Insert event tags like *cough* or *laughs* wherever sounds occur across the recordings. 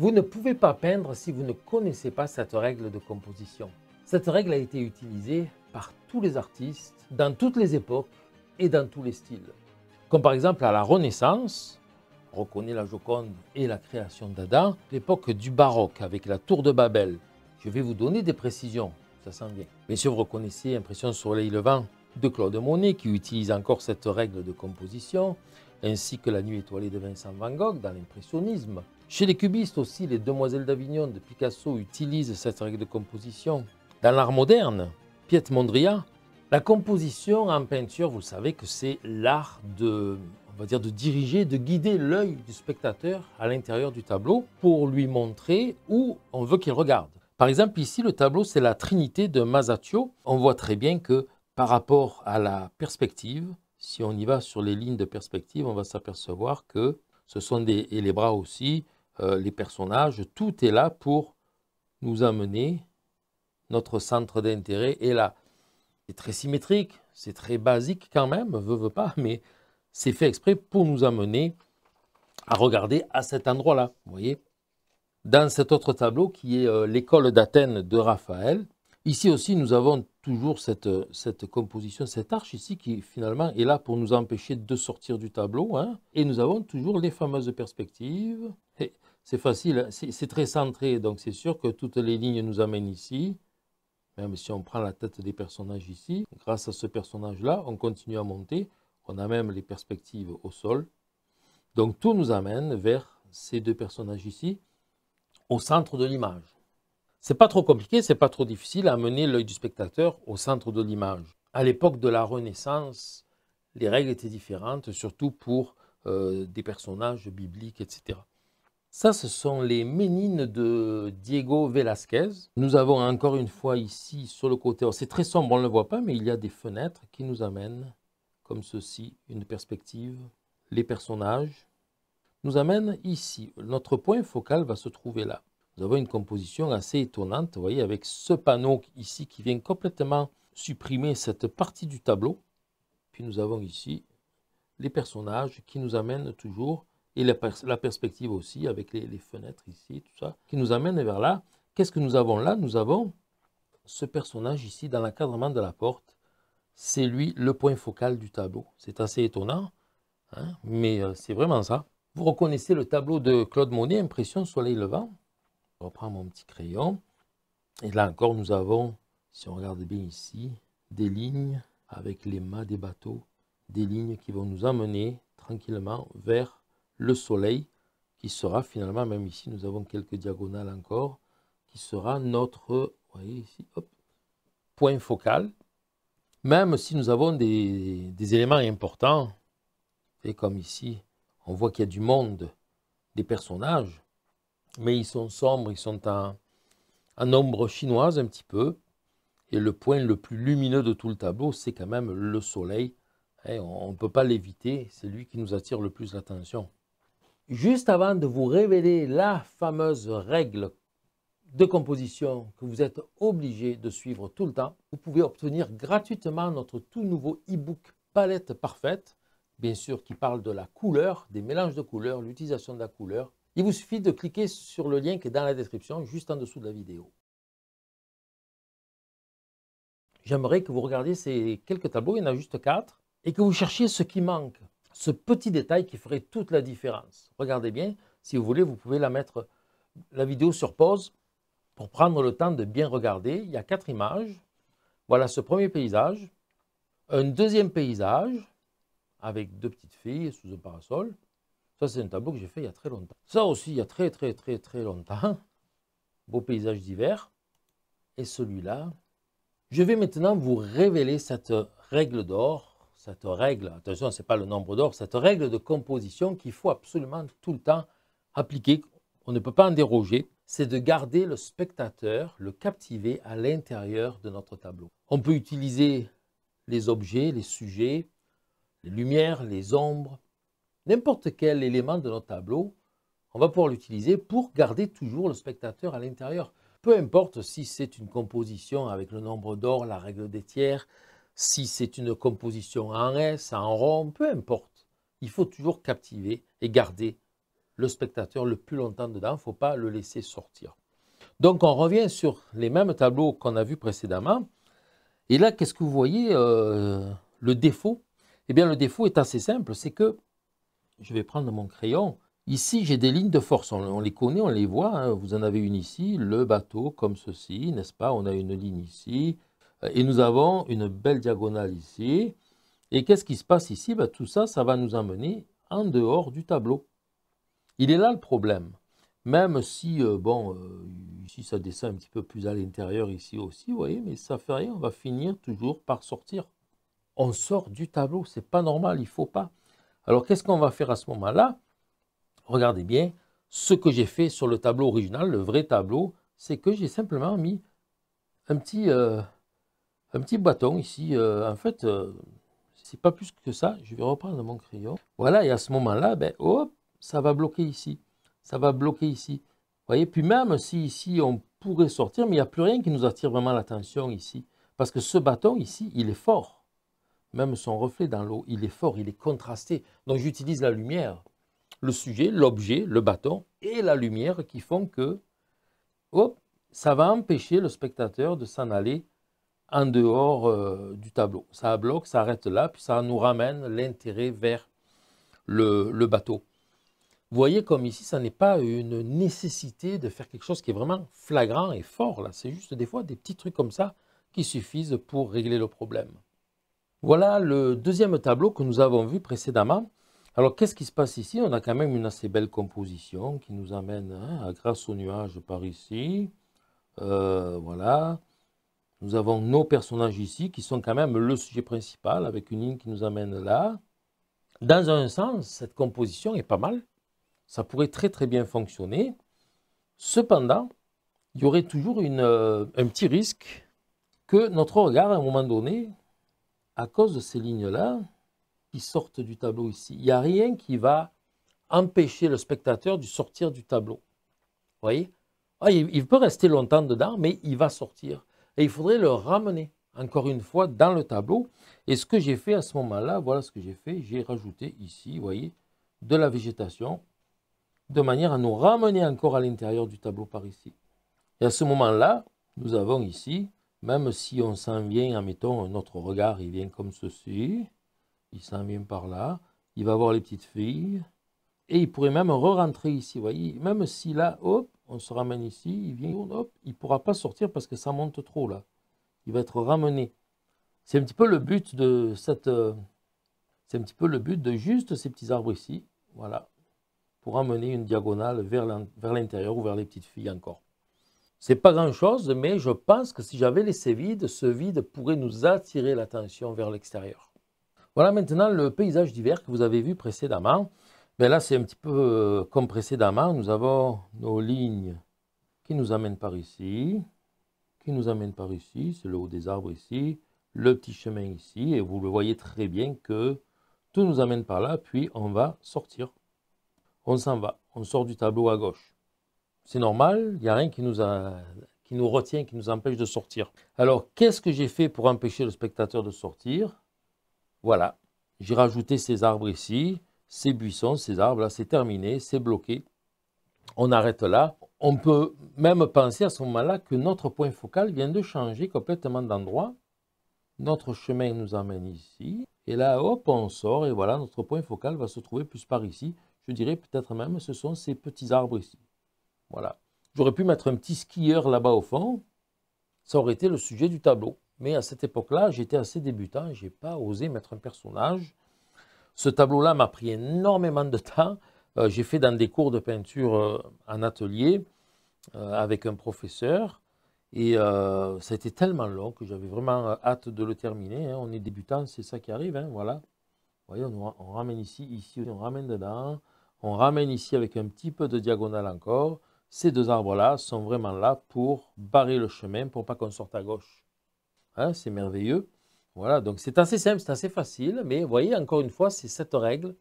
Vous ne pouvez pas peindre si vous ne connaissez pas cette règle de composition. Cette règle a été utilisée par tous les artistes, dans toutes les époques et dans tous les styles. Comme par exemple à la Renaissance, on reconnaît la Joconde et la création d'Adam, l'époque du baroque avec la tour de Babel. Je vais vous donner des précisions, ça s'en vient. Bien sûr, vous reconnaissez Impression Soleil Levant de Claude Monet qui utilise encore cette règle de composition, ainsi que La Nuit étoilée de Vincent Van Gogh dans l'impressionnisme, chez les cubistes aussi, les Demoiselles d'Avignon de Picasso utilisent cette règle de composition. Dans l'art moderne, Piet Mondria, la composition en peinture, vous savez que c'est l'art de, on va dire, de diriger, de guider l'œil du spectateur à l'intérieur du tableau pour lui montrer où on veut qu'il regarde. Par exemple, ici, le tableau, c'est la Trinité de Masaccio. On voit très bien que par rapport à la perspective, si on y va sur les lignes de perspective, on va s'apercevoir que ce sont des, et les bras aussi, euh, les personnages, tout est là pour nous amener notre centre d'intérêt est là. C'est très symétrique, c'est très basique quand même, veut, veut pas, mais c'est fait exprès pour nous amener à regarder à cet endroit-là, vous voyez. Dans cet autre tableau qui est euh, l'école d'Athènes de Raphaël, ici aussi nous avons toujours cette, euh, cette, composition, cette arche ici qui finalement est là pour nous empêcher de sortir du tableau, hein. et nous avons toujours les fameuses perspectives c'est facile, c'est très centré, donc c'est sûr que toutes les lignes nous amènent ici. Même si on prend la tête des personnages ici, grâce à ce personnage-là, on continue à monter. On a même les perspectives au sol. Donc tout nous amène vers ces deux personnages ici, au centre de l'image. C'est pas trop compliqué, c'est pas trop difficile à amener l'œil du spectateur au centre de l'image. À l'époque de la Renaissance, les règles étaient différentes, surtout pour euh, des personnages bibliques, etc. Ça, ce sont les ménines de Diego Velázquez. Nous avons encore une fois ici sur le côté, oh, c'est très sombre, on ne le voit pas, mais il y a des fenêtres qui nous amènent, comme ceci, une perspective, les personnages, nous amènent ici. Notre point focal va se trouver là. Nous avons une composition assez étonnante, vous voyez, avec ce panneau ici qui vient complètement supprimer cette partie du tableau. Puis nous avons ici les personnages qui nous amènent toujours et la, perspective aussi avec les, fenêtres ici, tout ça, qui nous amène vers là. Qu'est-ce que nous avons là Nous avons ce personnage ici dans l'encadrement de la porte. C'est lui le point focal du tableau. C'est assez étonnant, hein, mais euh, c'est vraiment ça. Vous reconnaissez le tableau de Claude Monet, Impression Soleil Levant. Je reprends mon petit crayon. Et là encore, nous avons, si on regarde bien ici, des lignes avec les mâts des bateaux, des lignes qui vont nous amener tranquillement vers le Soleil, qui sera finalement, même ici, nous avons quelques diagonales encore, qui sera notre point focal, même si nous avons des, éléments importants, et comme ici, on voit qu'il y a du monde, des personnages, mais ils sont sombres, ils sont en, ombre chinoise un petit peu, et le point le plus lumineux de tout le tableau, c'est quand même le soleil, et eh, on ne peut pas l'éviter, c'est lui qui nous attire le plus l'attention juste avant de vous révéler la fameuse règle de composition que vous êtes obligé de suivre tout le temps, vous pouvez obtenir gratuitement notre tout nouveau e-book Palette Parfaite, bien sûr qui parle de la couleur, des mélanges de couleurs, l'utilisation de la couleur. Il vous suffit de cliquer sur le lien qui est dans la description, juste en dessous de la vidéo. J'aimerais que vous regardiez ces quelques tableaux, il y en a juste quatre, et que vous cherchiez ce qui manque ce petit détail qui ferait toute la différence. Regardez bien, si vous voulez, vous pouvez la mettre la vidéo sur pause pour prendre le temps de bien regarder. Il y a quatre images. Voilà ce premier paysage. Un deuxième paysage avec deux petites filles sous un parasol. Ça, c'est un tableau que j'ai fait il y a très longtemps. Ça aussi, il y a très, très, très, très longtemps. *laughs* Beau paysage d'hiver. Et celui-là. Je vais maintenant vous révéler cette règle d'or cette règle, attention, ce n'est pas le nombre d'or, cette règle de composition qu'il faut absolument tout le temps appliquer, on ne peut pas en déroger, c'est de garder le spectateur, le captiver à l'intérieur de notre tableau. On peut utiliser les objets, les sujets, les lumières, les ombres, n'importe quel élément de notre tableau, on va pouvoir l'utiliser pour garder toujours le spectateur à l'intérieur. Peu importe si c'est une composition avec le nombre d'or, la règle des tiers, si c'est une composition en S, en rond, peu importe. Il faut toujours captiver et garder le spectateur le plus longtemps dedans, il ne faut pas le laisser sortir. Donc on revient sur les mêmes tableaux qu'on a vus précédemment. Et là, qu'est-ce que vous voyez euh, Le défaut Eh bien, le défaut est assez simple, c'est que, je vais prendre mon crayon, ici j'ai des lignes de force, on, les connaît, on les voit, hein. vous en avez une ici, le bateau comme ceci, n'est-ce pas On a une ligne ici, et nous avons une belle diagonale ici. Et qu'est-ce qui se passe ici ben, Tout ça, ça va nous amener en dehors du tableau. Il est là le problème. Même si, euh, bon, euh, ici ça descend un petit peu plus à l'intérieur, ici aussi, vous voyez, mais ça ne fait rien, on va finir toujours par sortir. On sort du tableau, Ce n'est pas normal, il ne faut pas. Alors qu'est-ce qu'on va faire à ce moment-là Regardez bien, ce que j'ai fait sur le tableau original, le vrai tableau, c'est que j'ai simplement mis un petit, euh, un petit bâton ici. Euh, en fait, euh, c'est pas plus que ça. Je vais reprendre mon crayon. Voilà, et à ce moment-là, ben, hop, ça va bloquer ici. Ça va bloquer ici. Vous voyez, puis même si ici, on pourrait sortir, mais il n'y a plus rien qui nous attire vraiment l'attention ici. Parce que ce bâton ici, il est fort. Même son reflet dans l'eau, il est fort, il est contrasté. Donc j'utilise la lumière. Le sujet, l'objet, le bâton et la lumière qui font que, hop, ça va empêcher le spectateur de s'en aller en dehors euh, du tableau. Ça bloque, ça arrête là, puis ça nous ramène l'intérêt vers le, bateau. Vous voyez comme ici, ça n'est pas une nécessité de faire quelque chose qui est vraiment flagrant et fort. là. C'est juste des fois des petits trucs comme ça qui suffisent pour régler le problème. Voilà le deuxième tableau que nous avons vu précédemment. Alors, qu'est-ce qui se passe ici On a quand même une assez belle composition qui nous amène hein, à grâce au nuage par ici. Euh, voilà. Nous avons nos personnages ici qui sont quand même le sujet principal avec une ligne qui nous amène là. Dans un sens, cette composition est pas mal. Ça pourrait très très bien fonctionner. Cependant, il y aurait toujours euh, un petit risque que notre regard, à un moment donné, à cause de ces lignes-là, qui sortent du tableau ici, il n'y a rien qui va empêcher le spectateur de sortir du tableau. Vous voyez ah, il peut rester longtemps dedans, mais il va sortir. Et il faudrait le ramener, encore une fois, dans le tableau. Et ce que j'ai fait à ce moment-là, voilà ce que j'ai fait. J'ai rajouté ici, vous voyez, de la végétation, de manière à nous ramener encore à l'intérieur du tableau par ici. Et à ce moment-là, nous avons ici, même si on s'en vient, admettons, notre regard, il vient comme ceci, il s'en vient par là, il va voir les petites filles, et il pourrait même re-rentrer ici, vous voyez, même si là, hop, on se ramène ici, il vient, hop, il ne pourra pas sortir parce que ça monte trop là. Il va être ramené. C'est un petit peu le but de cette... Euh, c'est un petit peu le but de juste ces petits arbres ici, voilà, pour amener une diagonale vers l'intérieur ou vers les petites filles encore. C'est pas grand-chose, mais je pense que si j'avais laissé vide, ce vide pourrait nous attirer l'attention vers l'extérieur. Voilà maintenant le paysage d'hiver que vous avez vu précédemment. Ben là, c'est un petit peu euh, comme précédemment. Nous avons nos lignes qui nous amènent par ici, qui nous amènent par ici, c'est le haut des arbres ici, le petit chemin ici, et vous le voyez très bien que tout nous amène par là, puis on va sortir. On s'en va, on sort du tableau à gauche. C'est normal, il n'y a rien qui nous, a, qui nous retient, qui nous empêche de sortir. Alors, qu'est-ce que j'ai fait pour empêcher le spectateur de sortir Voilà, j'ai rajouté ces arbres ici, ces buissons, ces arbres-là, c'est terminé, c'est bloqué, on arrête là. On peut même penser à ce moment-là que notre point focal vient de changer complètement d'endroit. Notre chemin nous amène ici, et là, hop, on sort, et voilà, notre point focal va se trouver plus par ici. Je dirais peut-être même, ce sont ces petits arbres ici. Voilà. J'aurais pu mettre un petit skieur là-bas au fond, ça aurait été le sujet du tableau. Mais à cette époque-là, j'étais assez débutant, je n'ai pas osé mettre un personnage ce tableau-là m'a pris énormément de temps. Euh, j'ai fait dans des cours de peinture euh, en atelier euh, avec un professeur. Et ça a été tellement long que j'avais vraiment hâte de le terminer. Hein. On est débutant, c'est ça qui arrive. Hein, voilà. voyez, on, ramène ici, ici, on ramène dedans. On ramène ici avec un petit peu de diagonale encore. Ces deux arbres-là sont vraiment là pour barrer le chemin, pour pas qu'on sorte à gauche. Hein, c'est merveilleux. Voilà, donc c'est assez simple, c'est assez facile, mais vous voyez, encore une fois, c'est cette règle,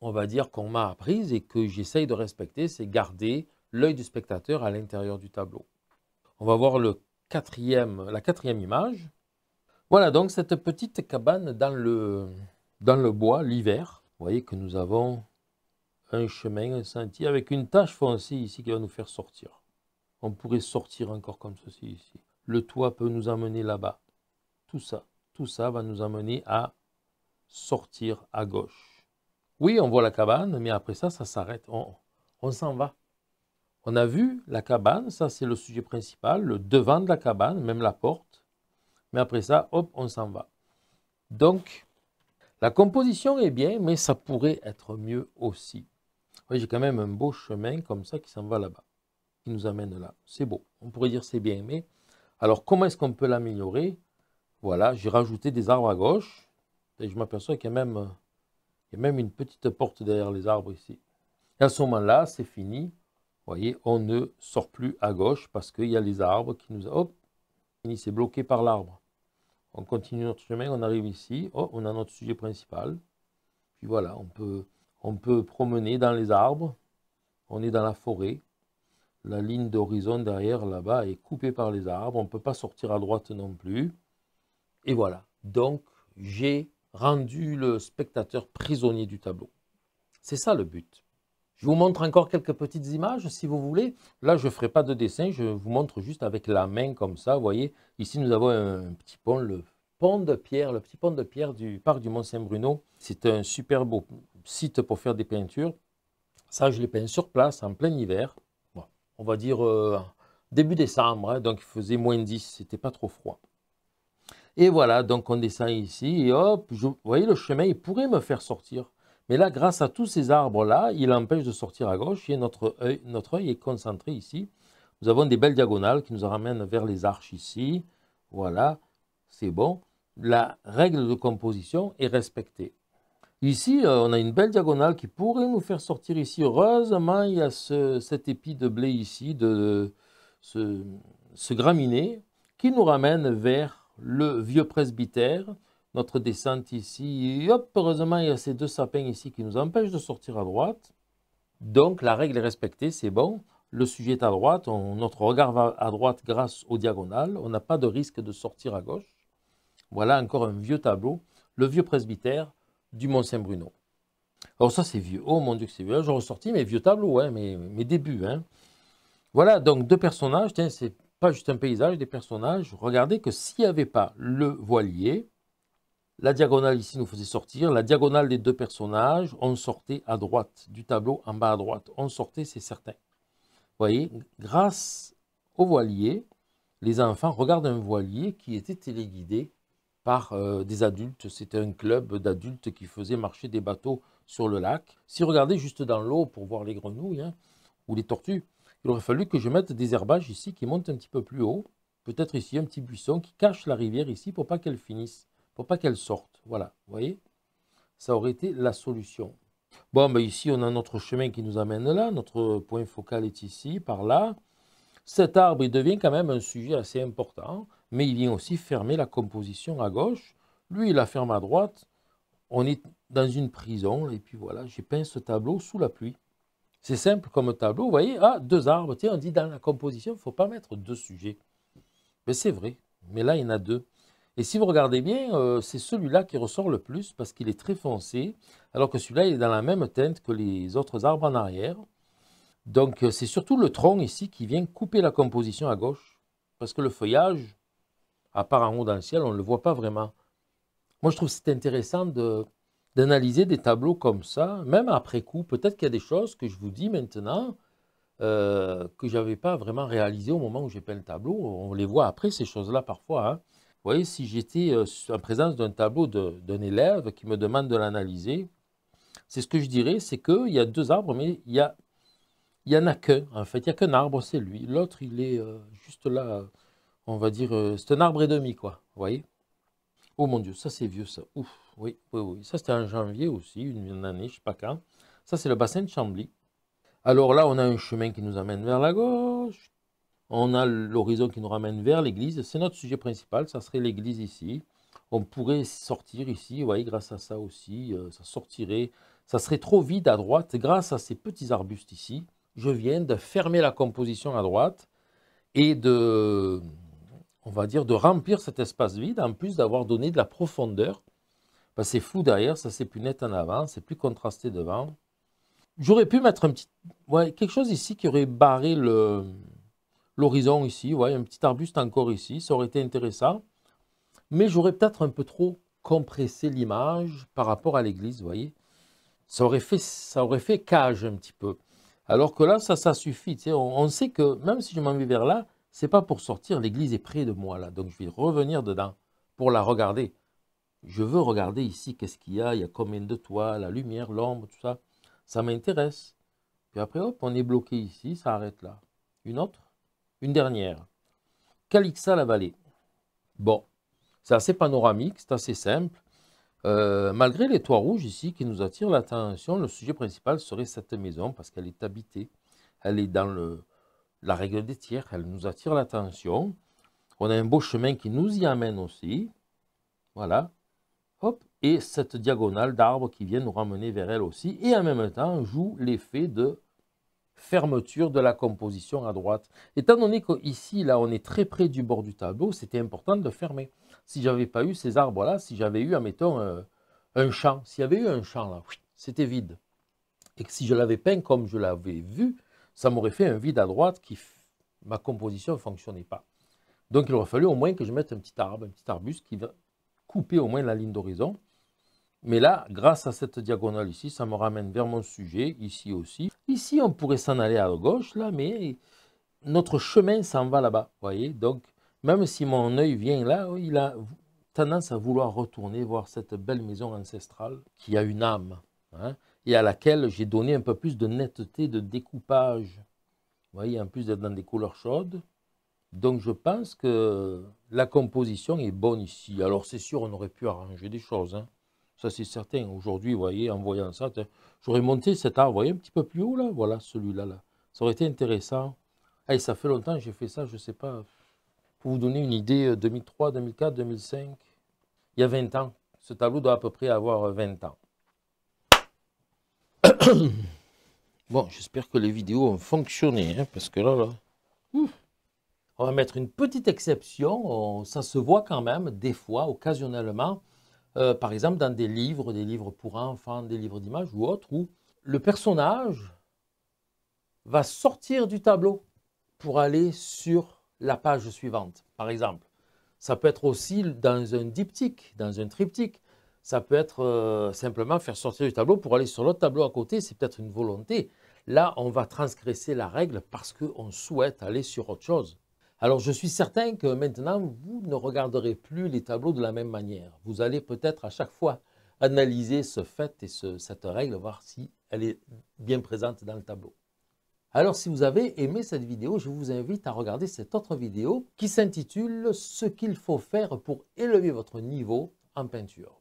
on va dire, qu'on m'a apprise et que j'essaye de respecter, c'est garder l'œil du spectateur à l'intérieur du tableau. On va voir la quatrième image. Voilà donc cette petite cabane dans le, dans le bois l'hiver. Vous voyez que nous avons un chemin, un sentier avec une tache foncée ici qui va nous faire sortir. On pourrait sortir encore comme ceci ici. Le toit peut nous emmener là-bas. Tout ça tout ça va nous amener à sortir à gauche. Oui, on voit la cabane, mais après ça, ça s'arrête. On, s'en va. On a vu la cabane, ça c'est le sujet principal, le devant de la cabane, même la porte. Mais après ça, hop, on s'en va. Donc, la composition est bien, mais ça pourrait être mieux aussi. j'ai quand même un beau chemin comme ça qui s'en va là-bas, qui nous amène là. C'est beau, on pourrait dire c'est bien, mais alors comment est-ce qu'on peut l'améliorer voilà, j'ai rajouté des arbres à gauche. Et je m'aperçois qu'il y, a même une petite porte derrière les arbres ici. Et à ce moment-là, c'est fini. Vous voyez, on ne sort plus à gauche parce qu'il y a les arbres qui nous... Hop, c'est bloqué par l'arbre. On continue notre chemin, on arrive ici. Oh, on a notre sujet principal. Puis voilà, on peut, on peut promener dans les arbres. On est dans la forêt. La ligne d'horizon derrière là-bas est coupée par les arbres. On ne peut pas sortir à droite non plus. Et voilà. Donc, j'ai rendu le spectateur prisonnier du tableau. C'est ça le but. Je vous montre encore quelques petites images si vous voulez. Là, je ne ferai pas de dessin, je vous montre juste avec la main comme ça. Vous voyez, ici nous avons un petit pont, le pont de pierre, le petit pont de pierre du parc du Mont-Saint-Bruno. C'est un super beau site pour faire des peintures. Ça, je l'ai peint sur place en plein hiver. on va dire euh, début décembre, hein, donc il faisait moins 10, c'était pas trop froid. Et voilà, donc on descend ici, et hop, vous voyez, le chemin, il pourrait me faire sortir. Mais là, grâce à tous ces arbres-là, il empêche de sortir à gauche, et notre œil, notre est concentré ici. Nous avons des belles diagonales qui nous ramènent vers les arches ici. Voilà, c'est bon. La règle de composition est respectée. Ici, euh, on a une belle diagonale qui pourrait nous faire sortir ici. Heureusement, il y a cet épi de blé ici, de, ce, ce graminé, qui nous ramène vers le vieux presbytère, notre descente ici. heureusement, il y a ces deux sapins ici qui nous empêchent de sortir à droite. Donc, la règle est respectée, c'est bon. Le sujet est à droite, notre regard va à droite grâce au diagonales. On n'a pas de risque de sortir à gauche. Voilà encore un vieux tableau, le vieux presbytère du Mont-Saint-Bruno. Alors oh, ça, c'est vieux. Oh mon Dieu, c'est vieux. J'ai ressorti mes vieux tableaux, ouais hein, mes, mes, débuts. Hein. Voilà, donc deux personnages. Tiens, c'est pas juste un paysage, des personnages. Regardez que s'il n'y avait pas le voilier, la diagonale ici nous faisait sortir, la diagonale des deux personnages, on sortait à droite du tableau, en bas à droite. On sortait, c'est certain. Vous voyez, grâce au voilier, les enfants regardent un voilier qui était téléguidé par euh, des adultes. C'était un club d'adultes qui faisait marcher des bateaux sur le lac. Si regardez juste dans l'eau pour voir les grenouilles hein, ou les tortues, il aurait fallu que je mette des herbages ici qui montent un petit peu plus haut. Peut-être ici un petit buisson qui cache la rivière ici pour pas qu'elle finisse, pour pas qu'elle sorte. Voilà, vous voyez Ça aurait été la solution. Bon, ben ici, on a notre chemin qui nous amène là. Notre point focal est ici, par là. Cet arbre, devient quand même un sujet assez important, mais il vient aussi fermer la composition à gauche. Lui, il la ferme à droite. On est dans une prison, et puis voilà, j'ai peint ce tableau sous la pluie. C'est simple comme tableau. Vous voyez, ah, deux arbres. Tiens, on dit dans la composition, il ne faut pas mettre deux sujets. Mais c'est vrai. Mais là, il y en a deux. Et si vous regardez bien, euh, c'est celui-là qui ressort le plus parce qu'il est très foncé, alors que celui-là, il est dans la même teinte que les autres arbres en arrière. Donc, euh, c'est surtout le tronc ici qui vient couper la composition à gauche, parce que le feuillage, à part en haut dans le ciel, on ne le voit pas vraiment. Moi, je trouve c'est intéressant de, d'analyser des tableaux comme ça, même après coup. Peut-être qu'il y a des choses que je vous dis maintenant euh, que je n'avais pas vraiment réalisées au moment où j'ai peint le tableau. On les voit après, ces choses-là, parfois. Hein. Vous voyez, si j'étais euh, en présence d'un tableau d'un élève qui me demande de l'analyser, c'est ce que je dirais, c'est qu'il y a deux arbres, mais il y a il n'y en a qu'un, en fait. Il n'y a qu'un arbre, c'est lui. L'autre, il est euh, juste là, on va dire, c'est un arbre et demi, quoi. Vous voyez Oh mon Dieu, ça c'est vieux, ça. Ouf oui, oui, oui. Ça, c'était en janvier aussi, une année, je ne sais pas quand. Ça, c'est le bassin de Chambly. Alors là, on a un chemin qui nous amène vers la gauche. On a l'horizon qui nous ramène vers l'église. C'est notre sujet principal. Ça serait l'église ici. On pourrait sortir ici. Vous voyez, grâce à ça aussi, euh, ça sortirait. Ça serait trop vide à droite. Grâce à ces petits arbustes ici, je viens de fermer la composition à droite et de, on va dire, de remplir cet espace vide, en plus d'avoir donné de la profondeur ben, c'est fou derrière, ça c'est plus net en avant, c'est plus contrasté devant. J'aurais pu mettre un petit, quelque chose ici qui aurait barré l'horizon ici, ouais, un petit arbuste encore ici, ça aurait été intéressant. Mais j'aurais peut-être un peu trop compressé l'image par rapport à l'église, vous voyez. Ça aurait, fait, ça aurait fait cage un petit peu. Alors que là, ça, ça suffit. on, on, sait que même si je m'en vais vers là, c'est pas pour sortir, l'église est près de moi là. Donc je vais revenir dedans pour la regarder. Je veux regarder ici, qu'est-ce qu'il y a, il y a combien de toits, la lumière, l'ombre, tout ça. Ça m'intéresse. Puis après, hop, on est bloqué ici, ça arrête là. Une autre Une dernière. Calixa la vallée. Bon, c'est assez panoramique, c'est assez simple. Euh, malgré les toits rouges ici qui nous attirent l'attention, le sujet principal serait cette maison parce qu'elle est habitée. Elle est dans la règle des tiers, elle nous attire l'attention. On a un beau chemin qui nous y amène aussi. Voilà, et cette diagonale d'arbres qui vient nous ramener vers elle aussi, et en même temps joue l'effet de fermeture de la composition à droite. Étant donné qu'ici, là, on est très près du bord du tableau, c'était important de fermer. Si j'avais pas eu ces arbres-là, si j'avais eu, admettons, un, euh, un champ, s'il y avait eu un champ là, c'était vide. Et que si je l'avais peint comme je l'avais vu, ça m'aurait fait un vide à droite qui, ma composition ne fonctionnait pas. Donc il aurait fallu au moins que je mette un petit arbre, un petit arbuste qui couper au moins la ligne d'horizon. Mais là, grâce à cette diagonale ici, ça me ramène vers mon sujet, ici aussi. Ici, on pourrait s'en aller à gauche, là, mais notre chemin s'en va là-bas, voyez Donc, même si mon œil vient là, il a tendance à vouloir retourner voir cette belle maison ancestrale qui a une âme, hein, et à laquelle j'ai donné un peu plus de netteté, de découpage. voyez, en plus d'être dans des couleurs chaudes, donc je pense que la composition est bonne ici. Alors c'est sûr, on aurait pu arranger des choses. Hein. Ça c'est certain. Aujourd'hui, vous voyez, en voyant ça, j'aurais monté cet arbre, vous voyez, un petit peu plus haut là. Voilà, celui-là. Là. Ça aurait été intéressant. Eh, ça fait longtemps que j'ai fait ça, je ne sais pas. Pour vous donner une idée, 2003, 2004, 2005, il y a 20 ans. Ce tableau doit à peu près avoir 20 euh, ans. *coughs* bon, j'espère que les vidéos ont fonctionné, hein, parce que là, là... On va mettre une petite exception, ça se voit quand même des fois, occasionnellement, euh, par exemple dans des livres, des livres pour enfants, des livres d'images ou autres, où le personnage va sortir du tableau pour aller sur la page suivante, par exemple. Ça peut être aussi dans un diptyque, dans un triptyque. Ça peut être euh, simplement faire sortir du tableau pour aller sur l'autre tableau à côté, c'est peut-être une volonté. Là, on va transgresser la règle parce qu'on souhaite aller sur autre chose. Alors, je suis certain que maintenant, vous ne regarderez plus les tableaux de la même manière. Vous allez peut-être à chaque fois analyser ce fait et cette règle, voir si elle est bien présente dans le tableau. Alors, si vous avez aimé cette vidéo, je vous invite à regarder cette autre vidéo qui s'intitule « Ce qu'il faut faire pour élever votre niveau en peinture ».